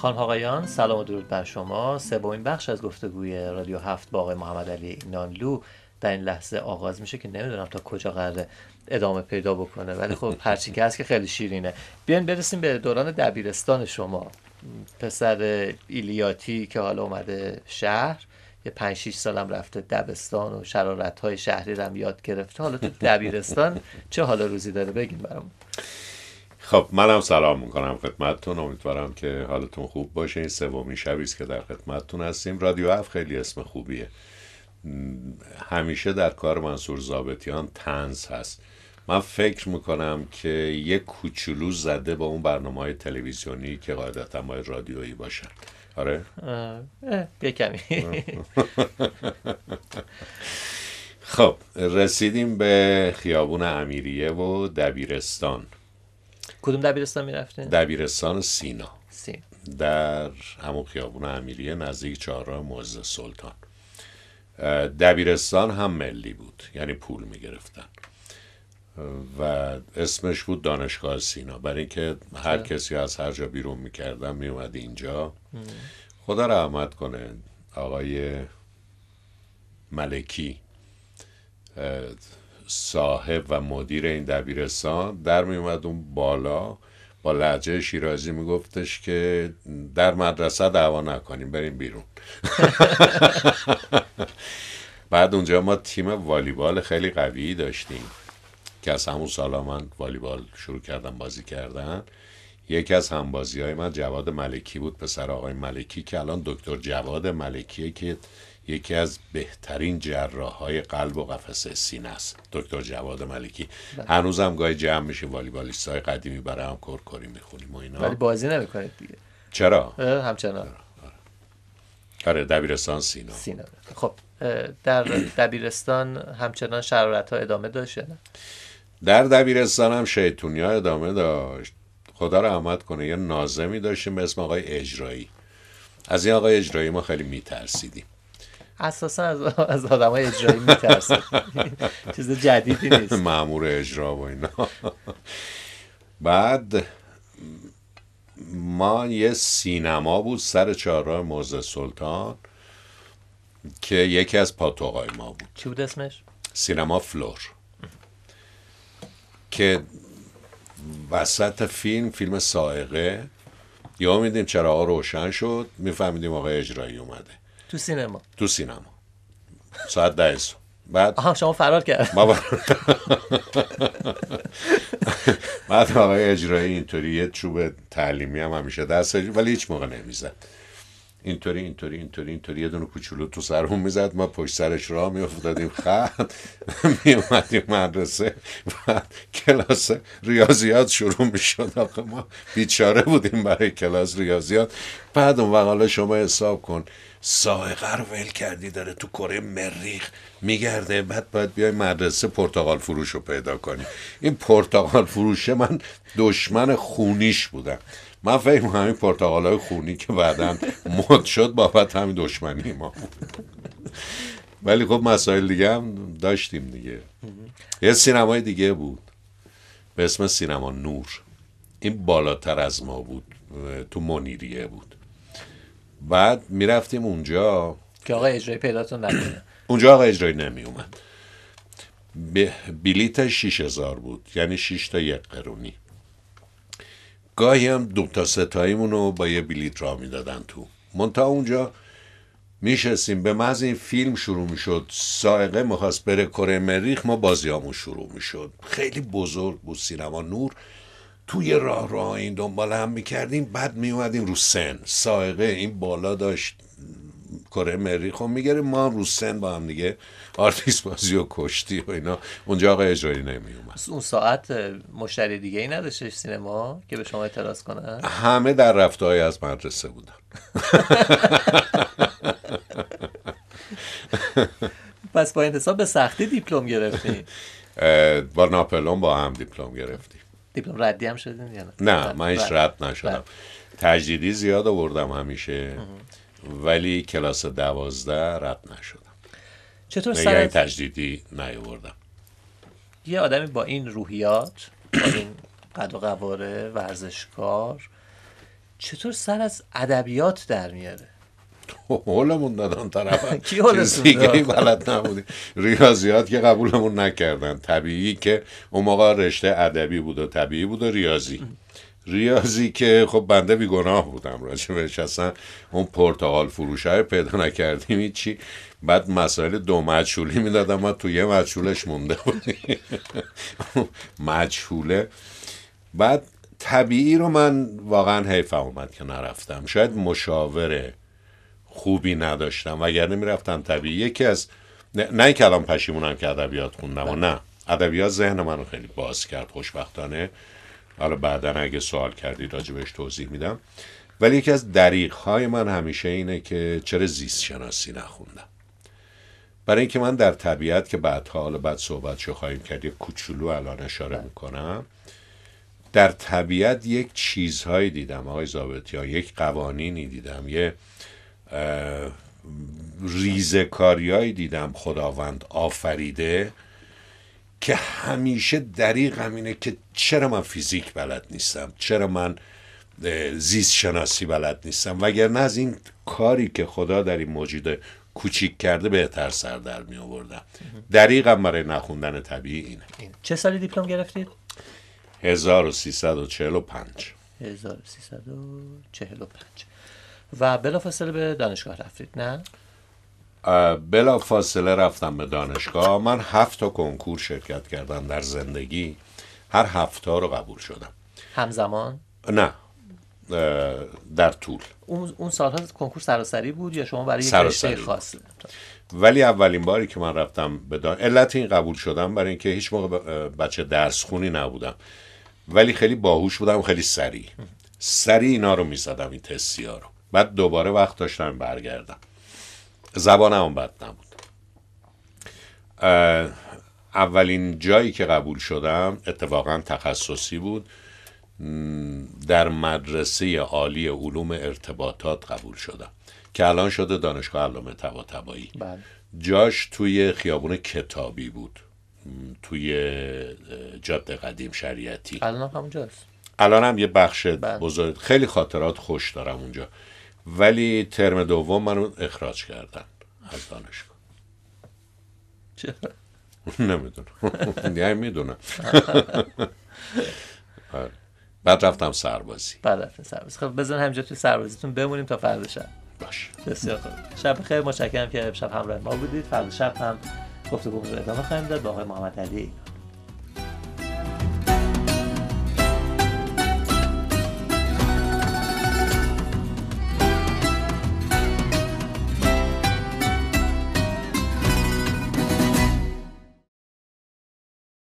خان آقایان سلام و درود بر شما سومین بخش از گفتگوی رادیو هفت با آقای محمد علی نانلو در این لحظه آغاز میشه که نمیدونم تا کجا قرار ادامه پیدا بکنه ولی خب هرچی که هست که خیلی شیرینه بیاین برسیم به دوران دبیرستان شما پسر ایلیاتی که حالا اومده شهر یه 5 6 سالم رفته دبستان و شرارت های شهری رو هم یاد گرفته حالا تو دبیرستان چه حال روزی داره بگین برام خب منم سلام میکنم خدمتتون امیدوارم که حالتون خوب باشه این سومین شبی است که در خدمتتون هستیم رادیو اف خیلی اسم خوبیه همیشه در کار منصور زابتیان تنز هست من فکر میکنم که یه کوچولو زده با اون برنامه های تلویزیونی که قاعدتا باید رادیویی باشن آره؟ یه کمی خب رسیدیم به خیابون امیریه و دبیرستان کدوم دبیرستان میرفتین؟ دبیرستان سینا در همون خیابون امیریه نزدیک چهارراه معزز سلطان دبیرستان هم ملی بود یعنی پول میگرفتن و اسمش بود دانشگاه سینا برای اینکه هر خب. کسی از هر جا بیرون میکردن میومد اینجا خدا رحمت کنه آقای ملکی صاحب و مدیر این دبیرستان در می اومد اون بالا با لحجه شیرازی میگفتش که در مدرسه دعوا نکنیم بریم بیرون بعد اونجا ما تیم والیبال خیلی قوی داشتیم که از همون سالا من والیبال شروع کردم بازی کردن یکی از همبازی های من جواد ملکی بود پسر آقای ملکی که الان دکتر جواد ملکیه که یکی از بهترین جراح های قلب و قفسه سینه است دکتر جواد ملکی بله. هنوزم گاهی جمع میشه والیبالیست های قدیمی برای هم کرکری میخونیم و اینا ولی بازی نمیکنید دیگه چرا همچنان آره. آره دبیرستان سینا سینا خب در دبیرستان همچنان شرارت ها ادامه داشت نه؟ در دبیرستان هم شیطونی ها ادامه داشت خدا رو احمد کنه یه نازمی داشتیم به اسم آقای اجرایی از این آقای اجرایی ما خیلی میترسیدیم اساسا از, از آدم های اجرایی میترسه چیز جدیدی نیست مامور اجرا و اینا بعد ما یه سینما بود سر چهارراه موزه سلطان که یکی از پاتوقای ما بود چی بود اسمش؟ سینما فلور که وسط فیلم فیلم سائقه یا میدیم چرا روشن شد میفهمیدیم آقای اجرایی اومده تو سینما تو سینما ساعت ده سو بعد آها شما فرار کرد ما بعد آقای اجرایی اینطوری یه چوب تعلیمی هم همیشه دست ولی هیچ موقع نمیزد اینطوری اینطوری اینطوری اینطوری یه دونه کوچولو تو سرمون میزد ما پشت سرش راه میافتادیم خط خب، میومدیم مدرسه و کلاس ریاضیات شروع میشد آخه ما بیچاره بودیم برای کلاس ریاضیات بعد اون حالا شما حساب کن سائقه رو ول کردی داره تو کره مریخ میگرده بعد باید بیای مدرسه پرتغال فروش رو پیدا کنی این پرتغال فروشه من دشمن خونیش بودم من فکر همین پرتغال های خونی که بعدا مد شد بابت همین دشمنی ما ولی خب مسائل دیگه هم داشتیم دیگه یه سینمای دیگه بود به اسم سینما نور این بالاتر از ما بود تو منیریه بود بعد میرفتیم اونجا که آقا اجرای پیداتون نمیده اونجا آقا اجرای نمی اومد شیش هزار بود یعنی 6 تا یک قرونی گاهی هم دو تا ستاییمون رو با یه بلیت را میدادن تو منتها اونجا میشستیم به محض این فیلم شروع میشد سائقه میخواست بره کره مریخ ما بازیامون شروع میشد خیلی بزرگ بود سینما نور توی راه راه این دنبال هم میکردیم بعد میومدیم رو سن سائقه این بالا داشت کره مریخ خب میگیره ما رو سن با هم دیگه آرتیس بازی و کشتی و اینا اونجا آقای اجرایی نمی اومد اون ساعت مشتری دیگه ای نداشتش سینما که به شما اعتراض کنن همه در رفته از مدرسه بودن پس با انتصاب به سختی دیپلم گرفتی با ناپلون با هم دیپلم گرفتیم دیپلم ردی هم شدین یا نه نه من هیچ رد نشدم تجدیدی زیاد آوردم همیشه ولی کلاس دوازده رد نشدم چطور سرت... یعنی تجدیدی نیوردم یه آدمی با این روحیات با این قد و قواره ورزشکار چطور سر از ادبیات در میاره حولمون دادن طرف کسی بلد نبودیم ریاضیات که قبولمون نکردن طبیعی که اون موقع رشته ادبی بود و طبیعی بود و ریاضی ریاضی که خب بنده گناه بودم راجبش اصلا اون پرتغال فروشه پیدا نکردیم چی بعد مسائل دو مجهولی میدادم ما تو یه مجهولش مونده بود مجهوله بعد طبیعی رو من واقعا حیفم اومد که نرفتم شاید مشاور خوبی نداشتم وگرنه میرفتم طبیعی یکی از نه, نه الان پشیمونم که ادبیات خوندم و نه ادبیات ذهن منو خیلی باز کرد خوشبختانه حالا بعدا اگه سوال کردی راجبش توضیح میدم ولی یکی از دریق من همیشه اینه که چرا زیست شناسی نخوندم برای اینکه من در طبیعت که بعدها حالا بعد صحبت شو خواهیم کرد یه کوچولو الان اشاره بله. میکنم در طبیعت یک چیزهایی دیدم آقای زابطی ها یک قوانینی دیدم یه ریزکاریهایی دیدم خداوند آفریده که همیشه دریغ همینه که چرا من فیزیک بلد نیستم چرا من زیست شناسی بلد نیستم وگرنه از این کاری که خدا در این موجود کوچیک کرده بهتر سر در می آوردم هم برای نخوندن طبیعی اینه چه سالی دیپلم گرفتید؟ 1345 1345 و بلافاصله به دانشگاه رفتید نه؟ بلا فاصله رفتم به دانشگاه من هفت تا کنکور شرکت کردم در زندگی هر تا رو قبول شدم همزمان؟ نه در طول اون سالها کنکور سراسری بود یا شما برای یک رشته خاص ولی اولین باری که من رفتم به دان... علت این قبول شدم برای اینکه هیچ موقع بچه درس خونی نبودم ولی خیلی باهوش بودم خیلی سریع سریع اینا رو میزدم این تستی ها رو بعد دوباره وقت داشتم برگردم زبانم بد نبود اولین جایی که قبول شدم اتفاقا تخصصی بود در مدرسه عالی علوم ارتباطات قبول شدم که الان شده دانشگاه علامه تبایی بله. جاش توی خیابون کتابی بود توی جاده قدیم شریعتی الان هم جاست الان هم یه بخش بله. بزرگ خیلی خاطرات خوش دارم اونجا ولی ترم دوم منو اخراج کردن از دانشگاه نمیدونم یعنی میدونم آره. بعد رفتم سربازی بعد رفتم سربازی خب بزن همینجا توی سربازیتون بمونیم تا فردا شب باش بسیار خوب شب خیلی مشکم که شب همراه ما بودید فردا شب هم گفتگو رو ادامه خواهیم داد با آقای محمد علی